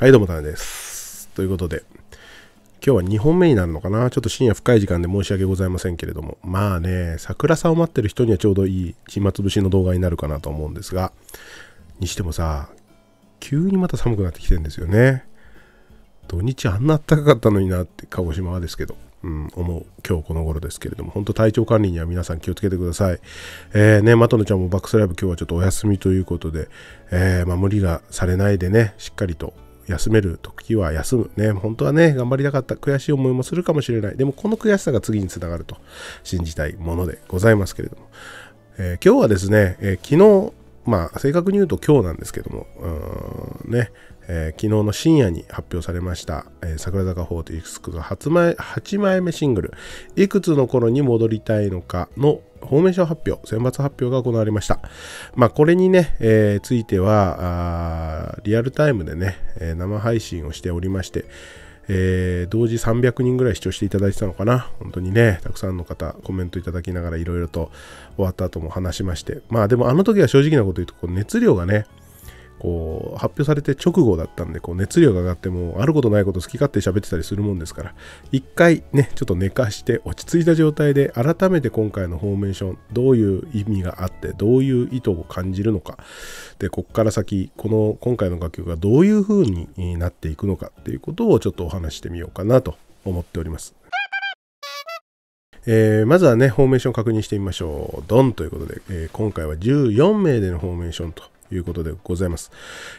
はい、どうも、たねです。ということで、今日は2本目になるのかなちょっと深夜深い時間で申し訳ございませんけれども、まあね、桜さんを待ってる人にはちょうどいい暇つぶしの動画になるかなと思うんですが、にしてもさ、急にまた寒くなってきてるんですよね。土日あんな暖かかったのになって、鹿児島はですけど。うん、思う今日この頃ですけれども、本当体調管理には皆さん気をつけてください。えー、ね、まとのちゃんもバックスライブ今日はちょっとお休みということで、えー、まあ、無理がされないでね、しっかりと休める時は休む。ね、本当はね、頑張りたかった。悔しい思いもするかもしれない。でも、この悔しさが次につながると信じたいものでございますけれども。えー、今日はですね、えー、昨日、まあ、正確に言うと今日なんですけども、うんね、えー、昨日の深夜に発表されました、えー、桜坂46が8枚目シングル、いくつの頃に戻りたいのかのフォーメーション発表、選抜発表が行われました。まあ、これにね、えー、ついてはあ、リアルタイムでね、えー、生配信をしておりまして、えー、同時300人ぐらい視聴していただいてたのかな。本当にね、たくさんの方、コメントいただきながらいろいろと終わった後も話しまして。まあでもあの時は正直なこと言うと、こう熱量がね、こう発表されて直後だったんでこう熱量が上がってもあることないこと好き勝手喋ってたりするもんですから一回ねちょっと寝かして落ち着いた状態で改めて今回のフォーメーションどういう意味があってどういう意図を感じるのかでこっから先この今回の楽曲がどういう風になっていくのかっていうことをちょっとお話してみようかなと思っております。えー、まずはね、フォーメーション確認してみましょう。ドンということで、えー、今回は14名でのフォーメーションということでございます。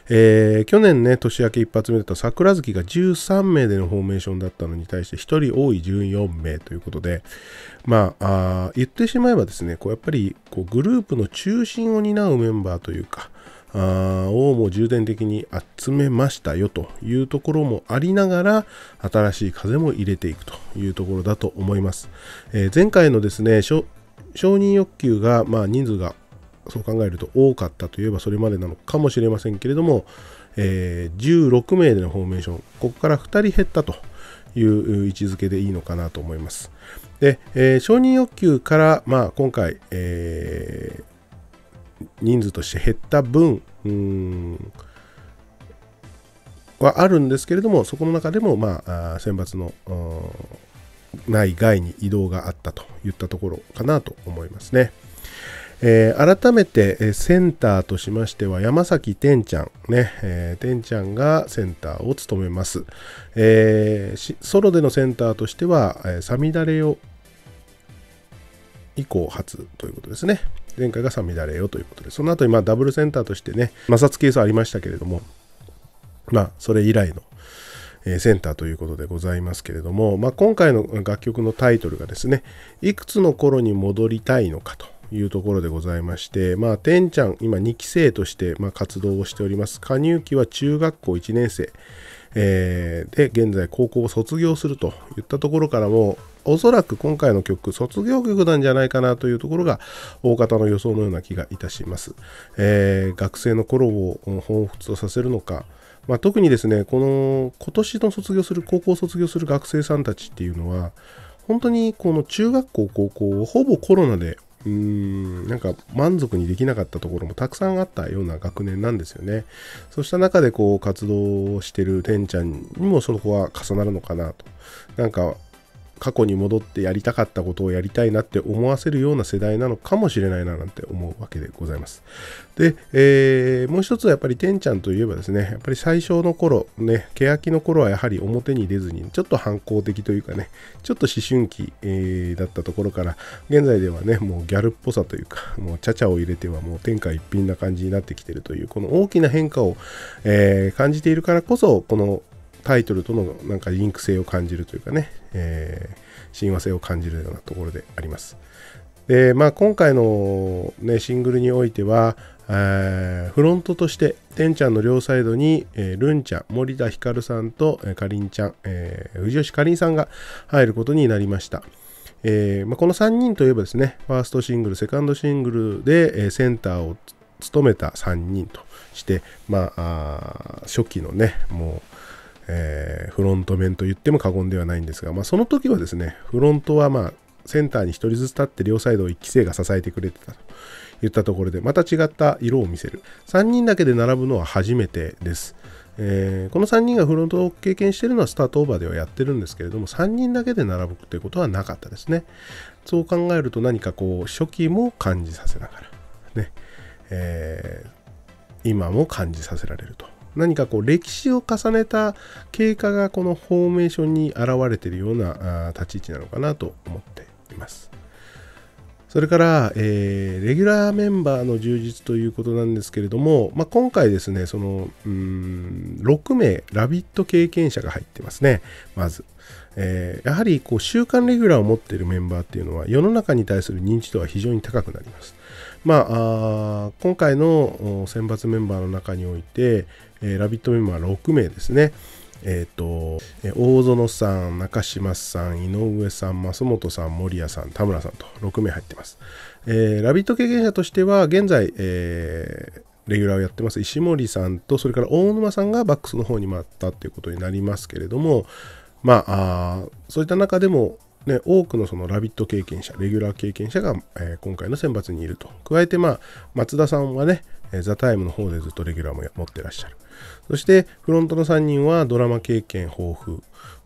えー、去年ね、年明け一発目だった桜月が13名でのフォーメーションだったのに対して、1人多い14名ということで、まあ、あ言ってしまえばですね、こうやっぱりこうグループの中心を担うメンバーというか、あをもう重点的に集めましたよというところもありながら新しい風も入れていくというところだと思います、えー、前回のですね承認欲求が、まあ、人数がそう考えると多かったといえばそれまでなのかもしれませんけれども、えー、16名でのフォーメーション、ここから2人減ったという位置づけでいいのかなと思います。で、えー、承認欲求から、まあ、今回、えー、人数として減った分、はあるんですけれども、そこの中でも、まあ、あ選抜の内外に移動があったといったところかなと思いますね。えー、改めてセンターとしましては山崎天ちゃんね、えー、天ちゃんがセンターを務めます、えー、ソロでのセンターとしては、えー、サミダレを以降初ということですね前回がサミダレよということでその後にまあダブルセンターとしてね摩擦係数ありましたけれどもまあそれ以来のセンターということでございますけれども、まあ、今回の楽曲のタイトルがですね、いくつの頃に戻りたいのかというところでございまして、まあ、てんちゃん、今2期生として、まあ、活動をしております。加入期は中学校1年生、えー、で、現在高校を卒業するといったところからも、おそらく今回の曲、卒業曲なんじゃないかなというところが、大方の予想のような気がいたします。えー、学生の頃を彷彿とさせるのか、まあ、特にですね、この、今年の卒業する、高校卒業する学生さんたちっていうのは、本当にこの中学校、高校をほぼコロナでうん、なんか満足にできなかったところもたくさんあったような学年なんですよね。そうした中でこう活動してる天ちゃんにもそこは重なるのかなと。なんか過去に戻ってやりたかったことをやりたいなって思わせるような世代なのかもしれないななんて思うわけでございます。で、えー、もう一つはやっぱりてんちゃんといえばですね、やっぱり最初の頃、ね、欅の頃はやはり表に出ずに、ちょっと反抗的というかね、ちょっと思春期、えー、だったところから、現在ではね、もうギャルっぽさというか、もうちゃちゃを入れてはもう天下一品な感じになってきてるという、この大きな変化を、えー、感じているからこそ、このタイトルとのなんかリンク性を感じるというかね、えー、親和性を感じるようなところであります。で、まあ、今回の、ね、シングルにおいては、えー、フロントとして、てんちゃんの両サイドに、えー、ルンちゃん、森田ひかるさんと、えー、かりんちゃん、えー、藤吉かりんさんが入ることになりました。えーまあ、この3人といえばですね、ファーストシングル、セカンドシングルで、えー、センターを務めた3人として、まあ、あ初期のね、もうえー、フロント面と言っても過言ではないんですが、まあ、その時はですね、フロントはまあセンターに1人ずつ立って両サイドを1期生が支えてくれてたと言ったところで、また違った色を見せる。3人だけで並ぶのは初めてです。えー、この3人がフロントを経験しているのはスタートオーバーではやってるんですけれども、3人だけで並ぶということはなかったですね。そう考えると何かこう、初期も感じさせながら、ね、えー、今も感じさせられると。何かこう歴史を重ねた経過がこのフォーメーションに現れているような立ち位置なのかなと思っています。それから、えー、レギュラーメンバーの充実ということなんですけれども、まあ、今回ですね、その、うん、6名、ラビット経験者が入ってますね、まず。えー、やはり、こう、週間レギュラーを持っているメンバーっていうのは、世の中に対する認知度は非常に高くなります。まあ、あ今回の選抜メンバーの中において、えー、ラビットメンバー6名ですね。えっ、ー、と、え大園さん、中島さん、井上さん、増本さん、守谷さん、田村さんと6名入ってます。えー、ラビット経験者としては、現在、えー、レギュラーをやってます石森さんと、それから大沼さんがバックスの方に回ったっていうことになりますけれども、まあ、あそういった中でも、ね、多くのそのラビット経験者、レギュラー経験者が、えー、今回の選抜にいると。加えて、まあ、松田さんはね、ザ・タイムの方でずっとレギュラーも持ってらっしゃる。そしてフロントの3人はドラマ経験豊富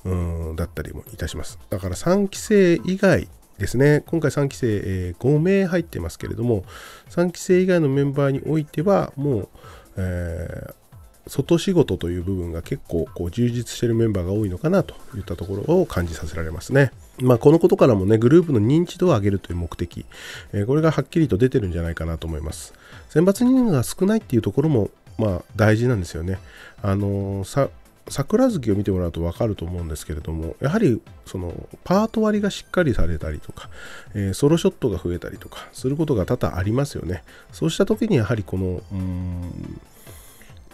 うんだったりもいたします。だから3期生以外ですね、今回3期生、えー、5名入ってますけれども、3期生以外のメンバーにおいては、もう、えー、外仕事という部分が結構こう充実しているメンバーが多いのかなといったところを感じさせられますね。まあ、このことからもね、グループの認知度を上げるという目的、えー、これがはっきりと出てるんじゃないかなと思います。選抜人数が少ないっていうところもまあ、大事なんですよね。あのさ桜月を見てもらうと分かると思うんですけれども、やはりそのパート割りがしっかりされたりとか、えー、ソロショットが増えたりとかすることが多々ありますよね。そうした時にやはりこの、うん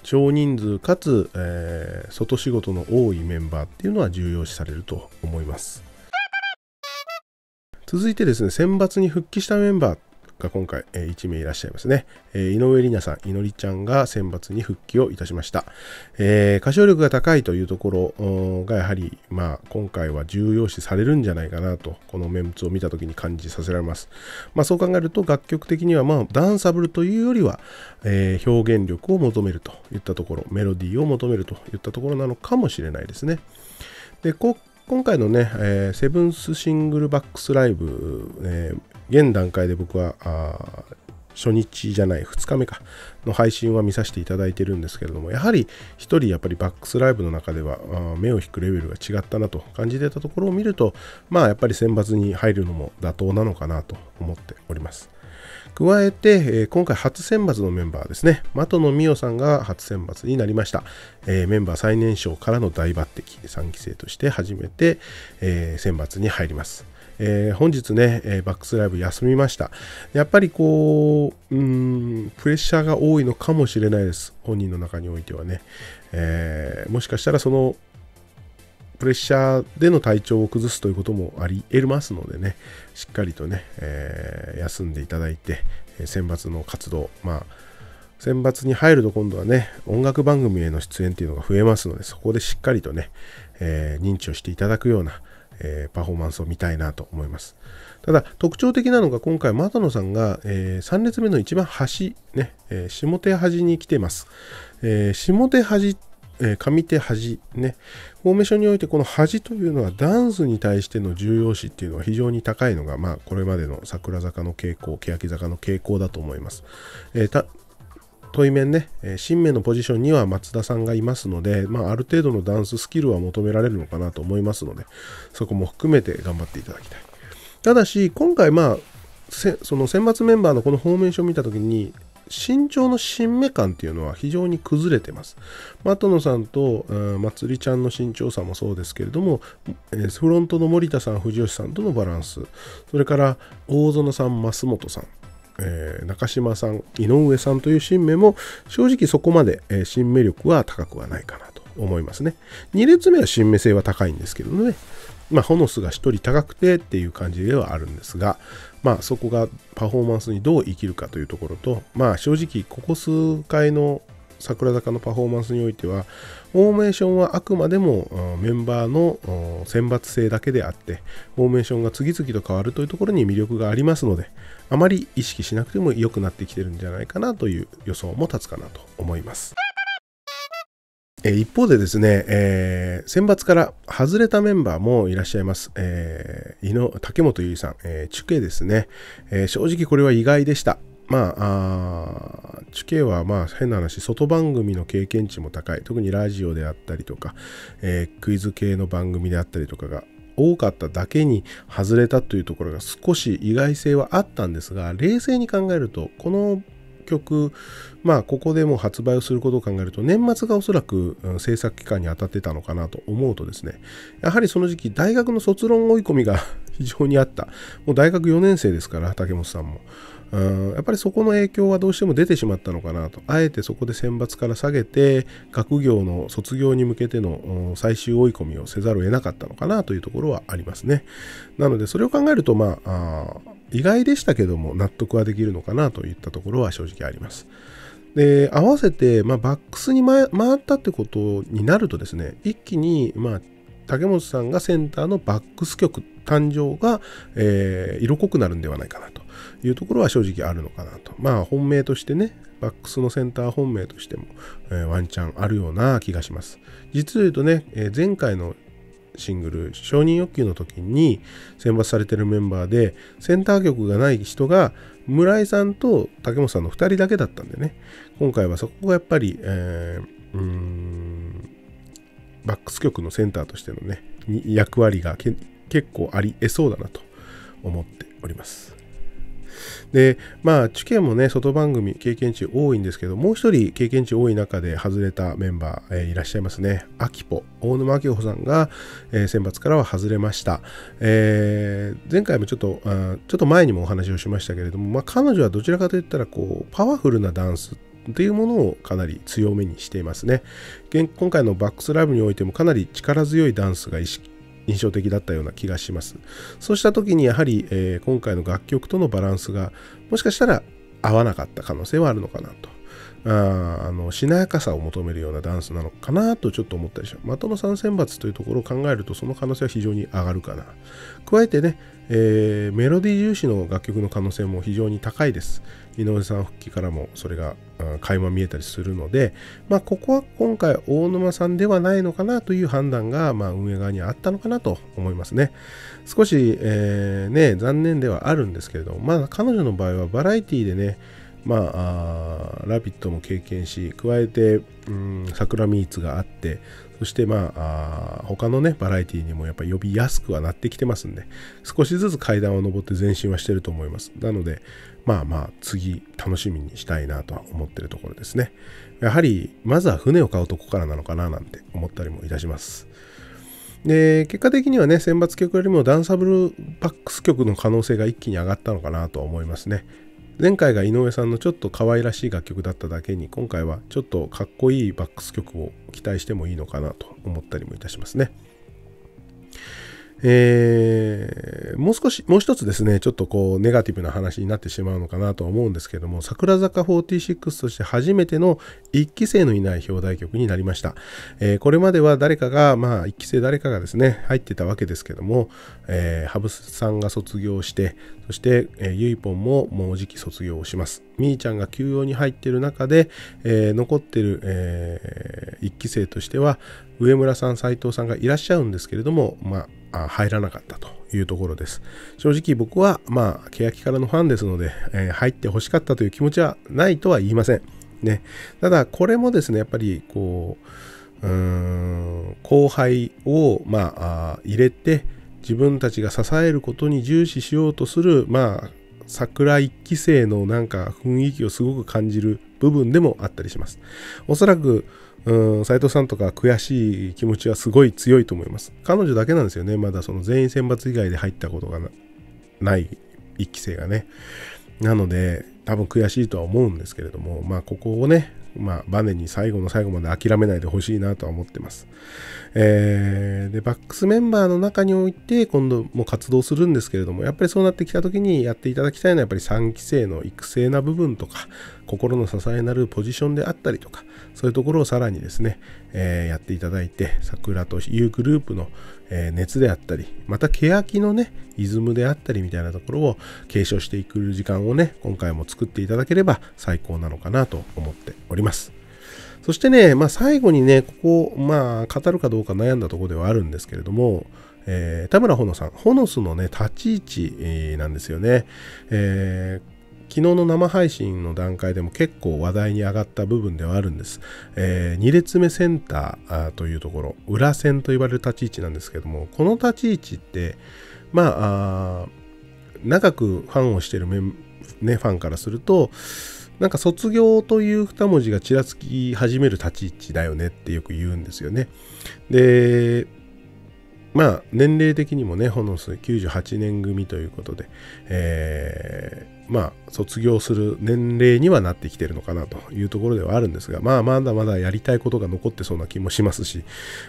少人数かつ、えー、外仕事の多いメンバーっていうのは重要視されると思います。続いてですね、選抜に復帰したメンバーが今回、え1名いらっしゃいますね。え井上里奈さん、いのりちゃんが選抜に復帰をいたしました。えー、歌唱力が高いというところがやはり、まあ、今回は重要視されるんじゃないかなと、このメンツを見た時に感じさせられます。まあ、そう考えると楽曲的には、まあ、ダンサブルというよりは、えー、表現力を求めるといったところ、メロディーを求めるといったところなのかもしれないですね。で今回のね、えー、セブンスシングルバックスライブ、えー、現段階で僕はあ初日じゃない2日目かの配信は見させていただいてるんですけれどもやはり1人やっぱりバックスライブの中では目を引くレベルが違ったなと感じてたところを見るとまあやっぱり選抜に入るのも妥当なのかなと思っております加えて、え今回初選抜のメンバーですね的野美桜さんが初選抜になりました、えメンバー最年少からの大抜擢3期生として初めて、え選抜に入りますえー、本日ね、えバックスライブ休みました。やっぱりこう、うん、プレッシャーが多いのかもしれないです。本人の中においてはね。えー、もしかしたらその、プレッシャーでの体調を崩すということもあり得ますのでね、しっかりとね、えー、休んでいただいて、え選抜の活動、まあ、選抜に入ると今度はね、音楽番組への出演っていうのが増えますので、そこでしっかりとね、えー、認知をしていただくような、えー、パフォーマンスを見たいなと思います。ただ、特徴的なのが今回、松野さんが、えー、3列目の一番端、ね、えー、下手端に来ています。えー、下手端、え上手端、ね、フォーメーションにおいてこの端というのはダンスに対しての重要視っていうのは非常に高いのが、まあ、これまでの桜坂の傾向、欅坂の傾向だと思います。え対面ね、え新名のポジションには松田さんがいますので、まあ、ある程度のダンススキルは求められるのかなと思いますので、そこも含めて頑張っていただきたい。ただし、今回、まあ、その選抜メンバーのこのフォーメーションを見たときに、身長の新芽感っていうのは非常に崩れてます。的野さんと、うん、まつりちゃんの身長差もそうですけれども、えー、フロントの森田さん、藤吉さんとのバランス、それから大園さん、増本さん、えー、中島さん、井上さんという新芽も正直そこまで、えー、新芽力は高くはないかなと思いますね。2列目は新芽性は高いんですけどね、まあ、ホノスが1人高くてっていう感じではあるんですが、まあ、そこがパフォーマンスにどう生きるかというところと、まあ、正直、ここ数回の桜坂のパフォーマンスにおいてはフォーメーションはあくまでもメンバーの選抜性だけであってフォーメーションが次々と変わるというところに魅力がありますのであまり意識しなくても良くなってきてるんじゃないかなという予想も立つかなと思います。一方でですね、えー、選抜から外れたメンバーもいらっしゃいます。えー、井野竹本結衣さん、えー、中継ですね、えー、正直これは意外でした。まあ、地形はまあ変な話、外番組の経験値も高い。特にラジオであったりとか、えー、クイズ系の番組であったりとかが多かっただけに外れたというところが少し意外性はあったんですが、冷静に考えると、この曲、まあ、ここでも発売をすることを考えると、年末がおそらく制作期間に当たってたのかなと思うとですね、やはりその時期、大学の卒論追い込みが 非常にあった。もう大学4年生ですから、竹本さんも。うんやっぱりそこの影響はどうしても出てしまったのかなとあえてそこで選抜から下げて学業の卒業に向けての最終追い込みをせざるを得なかったのかなというところはありますねなのでそれを考えるとまあ意外でしたけども納得はできるのかなといったところは正直ありますで合わせて、まあ、バックスに回ったってことになるとですね一気に、まあ、竹本さんがセンターのバックス曲誕生が、えー、色濃くなるんではないかなというところは正直あるのかなと。まあ本命としてね、バックスのセンター本命としても、えー、ワンチャンあるような気がします。実を言うとね、えー、前回のシングル承認欲求の時に選抜されてるメンバーでセンター曲がない人が村井さんと竹本さんの2人だけだったんでね今回はそこがやっぱり、えー、うんバックス局のセンターとしてのね役割が結構ありえそうだなと思っております。で、まあ、チケもね、外番組経験値多いんですけど、もう一人経験値多い中で外れたメンバー、えー、いらっしゃいますね。アキポ、大沼明穂さんが、えー、選抜からは外れました。えー、前回もちょっとあ、ちょっと前にもお話をしましたけれども、まあ、彼女はどちらかといったら、こう、パワフルなダンスというものをかなり強めにしていますね。今回のバックスライブにおいてもかなり力強いダンスが意識印象的だったような気がしますそうした時にやはり、えー、今回の楽曲とのバランスがもしかしたら合わなかった可能性はあるのかなとああのしなやかさを求めるようなダンスなのかなとちょっと思ったりします。的の3選抜というところを考えるとその可能性は非常に上がるかな。加えてね、えー、メロディー重視の楽曲の可能性も非常に高いです。井上さん復帰からもそれが垣間見えたりするので、まあ、ここは今回大沼さんではないのかなという判断が、まあ、運営側にあったのかなと思いますね。少し、えー、ね、残念ではあるんですけれども、まあ、彼女の場合はバラエティでね、まあ、あラビットも経験し、加えて、桜ミーツがあって、そして、まあ、あ他のね、バラエティにもやっぱ呼びやすくはなってきてますんで、少しずつ階段を上って前進はしてると思います。なので、まあまあ次楽しみにしたいなとは思ってるところですね。やはりまずは船を買うとこからなのかななんて思ったりもいたします。で、結果的にはね、選抜曲よりもダンサブルバックス曲の可能性が一気に上がったのかなとは思いますね。前回が井上さんのちょっと可愛らしい楽曲だっただけに、今回はちょっとかっこいいバックス曲を期待してもいいのかなと思ったりもいたしますね。えー、もう少し、もう一つですね、ちょっとこう、ネガティブな話になってしまうのかなとは思うんですけども、桜坂46として初めての1期生のいない表題曲になりました。えー、これまでは誰かが、まあ、1期生誰かがですね、入ってたわけですけども、えー、羽生さんが卒業して、そして、えー、ゆいぽんももうじき卒業をします。みーちゃんが休養に入っている中で、えー、残ってる、えー、1期生としては、上村さん、斉藤さんがいらっしゃるんですけれども、まあ、入らなかったというところです。正直僕は、まあ、欅からのファンですので、えー、入ってほしかったという気持ちはないとは言いません。ね。ただ、これもですね、やっぱり、こう、うーん、後輩を、まあ、入れて、自分たちが支えることに重視しようとする、まあ、桜一期生のなんか雰囲気をすごく感じる部分でもあったりします。おそらく、うん、斉藤さんとか悔しい気持ちはすごい強いと思います。彼女だけなんですよね。まだその全員選抜以外で入ったことがない1期生がね。なので、多分悔しいとは思うんですけれども、まあ、ここをね、まあ、バネに最後の最後まで諦めないでほしいなとは思ってます。えー、で、バックスメンバーの中において、今度も活動するんですけれども、やっぱりそうなってきた時にやっていただきたいのは、やっぱり3期生の育成な部分とか、心の支えになるポジションであったりとかそういうところをさらにですね、えー、やっていただいて桜というグループの、え熱であったりまた欅のねイズムであったりみたいなところを継承していく時間をね今回も作っていただければ最高なのかなと思っております。そしてね、まあ、最後にね、ここ、まあ、語るかどうか悩んだところではあるんですけれども、えー、田村ほのさん、ほのすのね、立ち位置なんですよね。えー昨日の生配信の段階でも結構話題に上がった部分ではあるんです。えー、2列目センターというところ、裏線と言われる立ち位置なんですけども、この立ち位置って、まあ、あ長くファンをしてるメン、ね、ファンからすると、なんか卒業という二文字がちらつき始める立ち位置だよねってよく言うんですよね。で、まあ年齢的にもね、ほのす98年組ということで、えーまあ、卒業する年齢にはなってきてるのかなというところではあるんですが、まあ、まだまだやりたいことが残ってそうな気もしますし、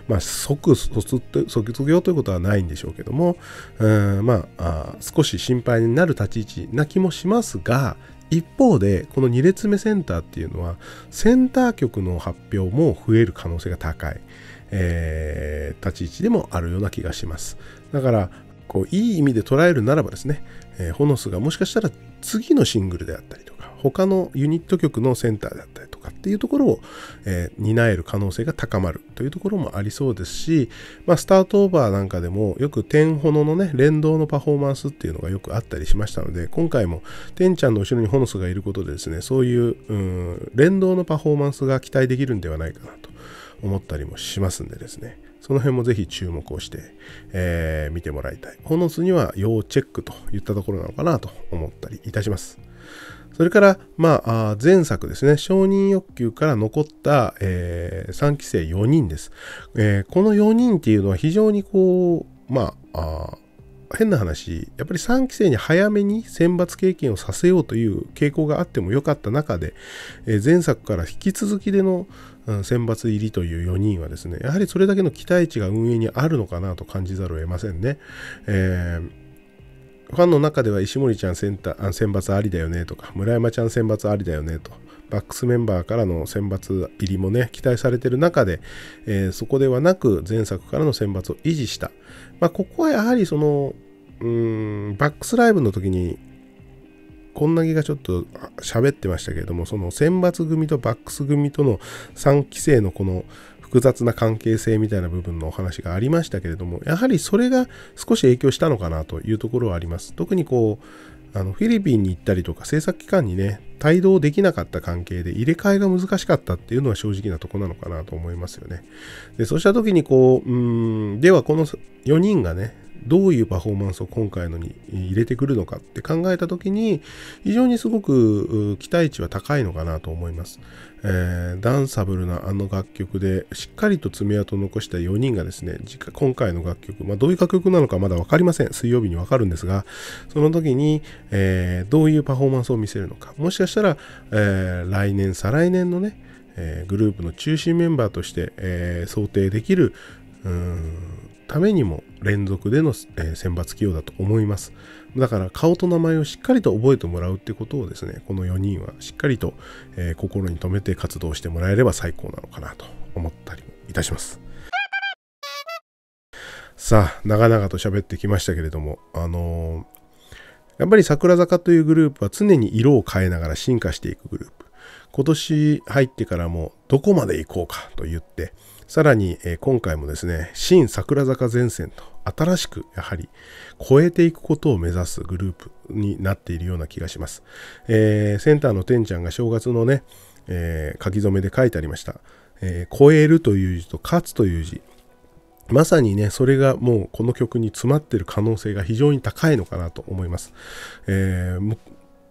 まあ、即卒卒業ということはないんでしょうけども、うんまあ、少し心配になる立ち位置な気もしますが、一方で、この2列目センターっていうのは、センター局の発表も増える可能性が高い、えー、立ち位置でもあるような気がします。だから、こういい意味で捉えるならばですねえー、ホノスがもしかしたら次のシングルであったりとか、他のユニット曲のセンターだったりとかっていうところを、えー、担える可能性が高まるというところもありそうですし、まあ、スタートオーバーなんかでもよく点ほノのね、連動のパフォーマンスっていうのがよくあったりしましたので、今回も天ちゃんの後ろにホノスがいることでですね、そういう、うん、連動のパフォーマンスが期待できるんではないかなと思ったりもしますんでですね。その辺もぜひ注目をして、えー、見てもらいたい。ホの図には要チェックといったところなのかなと思ったりいたします。それから、まあ、前作ですね、承認欲求から残った、えー、3期生4人です、えー、この4人っていうのは非常にこう、まあ、あ変な話、やっぱり3期生に早めに選抜経験をさせようという傾向があってもよかった中で、えー、前作から引き続きでの、選抜入りという4人はですね、やはりそれだけの期待値が運営にあるのかなと感じざるを得ませんね。えーファンの中では石森ちゃん選抜ありだよねとか、村山ちゃん選抜ありだよねと、バックスメンバーからの選抜入りもね、期待されてる中で、えー、そこではなく前作からの選抜を維持した。まあ、ここはやはりその、うん、バックスライブの時にこんなぎがちょっと喋ってましたけれども、その選抜組とバックス組との3期生のこの複雑な関係性みたいな部分のお話がありましたけれども、やはりそれが少し影響したのかなというところはあります。特にこう、あのフィリピンに行ったりとか制作機関にね、帯同できなかった関係で入れ替えが難しかったっていうのは正直なとこなのかなと思いますよね。で、そうした時にこう、うん、ではこの4人がね、どういうパフォーマンスを今回のに入れてくるのかって考えた時に非常にすごく期待値は高いのかなと思います、えー、ダンサブルなあの楽曲でしっかりと爪痕を残した4人がですね今回の楽曲、まあ、どういう楽曲なのかまだ分かりません水曜日に分かるんですがその時に、えー、どういうパフォーマンスを見せるのかもしかしたら、えー、来年再来年のね、えグループの中心メンバーとして、え想定できるうんためにも連続での、え選抜起用だと思います。だから顔と名前をしっかりと覚えてもらうってことをですね、この4人はしっかりと、え心に留めて活動してもらえれば最高なのかなと思ったりもいたします。さあ、長々と喋ってきましたけれども、あのーやっぱり桜坂というグループは常に色を変えながら進化していくグループ。今年入ってからもどこまで行こうかと言って、さらに、え今回もですね、新桜坂前線と新しくやはり超えていくことを目指すグループになっているような気がします。えー、センターのてんちゃんが正月のね、えー、書き初めで書いてありました。えー、超えるという字と勝つという字。まさにね、それがもうこの曲に詰まってる可能性が非常に高いのかなと思います。えー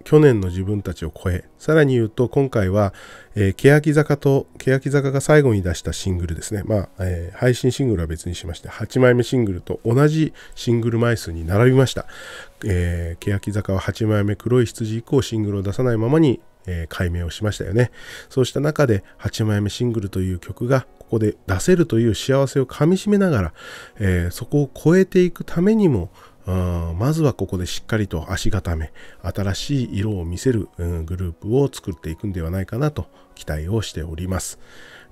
去年の自分たちを超え、さらに言うと今回は、えー、欅坂と、欅坂が最後に出したシングルですね。まあ、えー、配信シングルは別にしまして、8枚目シングルと同じシングル枚数に並びました。えー、欅坂は8枚目黒い羊以降シングルを出さないままに、えー、解明をしましたよね。そうした中で8枚目シングルという曲がここで出せるという幸せをかみしめながら、えー、そこを超えていくためにも、うんまずはここでしっかりと足固め、新しい色を見せる、うん、グループを作っていくんではないかなと期待をしております。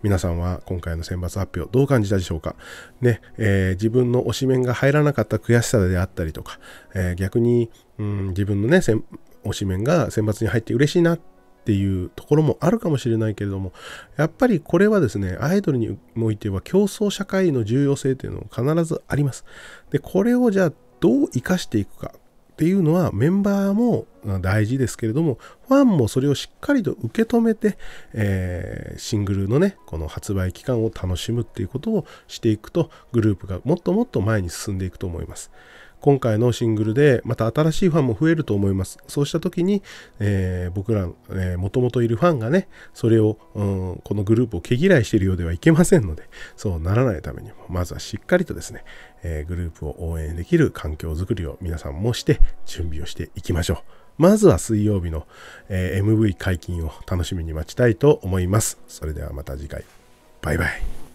皆さんは今回の選抜発表どう感じたでしょうかね、えー、自分の推し面が入らなかった悔しさであったりとか、えー、逆に、うん、自分のね、推し面が選抜に入って嬉しいなっていうところもあるかもしれないけれどもやっぱりこれはですねアイドルにおいては競争社会の重要性というのも必ずありますでこれをじゃあどう生かしていくかっていうのはメンバーも大事ですけれどもファンもそれをしっかりと受け止めて、えー、シングルのねこの発売期間を楽しむっていうことをしていくとグループがもっともっと前に進んでいくと思います今回のシングルでまた新しいファンも増えると思いますそうした時に、えー、僕らもともといるファンがねそれを、うん、このグループを毛嫌いしているようではいけませんのでそうならないためにもまずはしっかりとですね、えー、グループを応援できる環境づくりを皆さんもして準備をしていきましょう。まずは水曜日の、えー、MV 解禁を楽しみに待ちたいと思います。それではまた次回。バイバイ。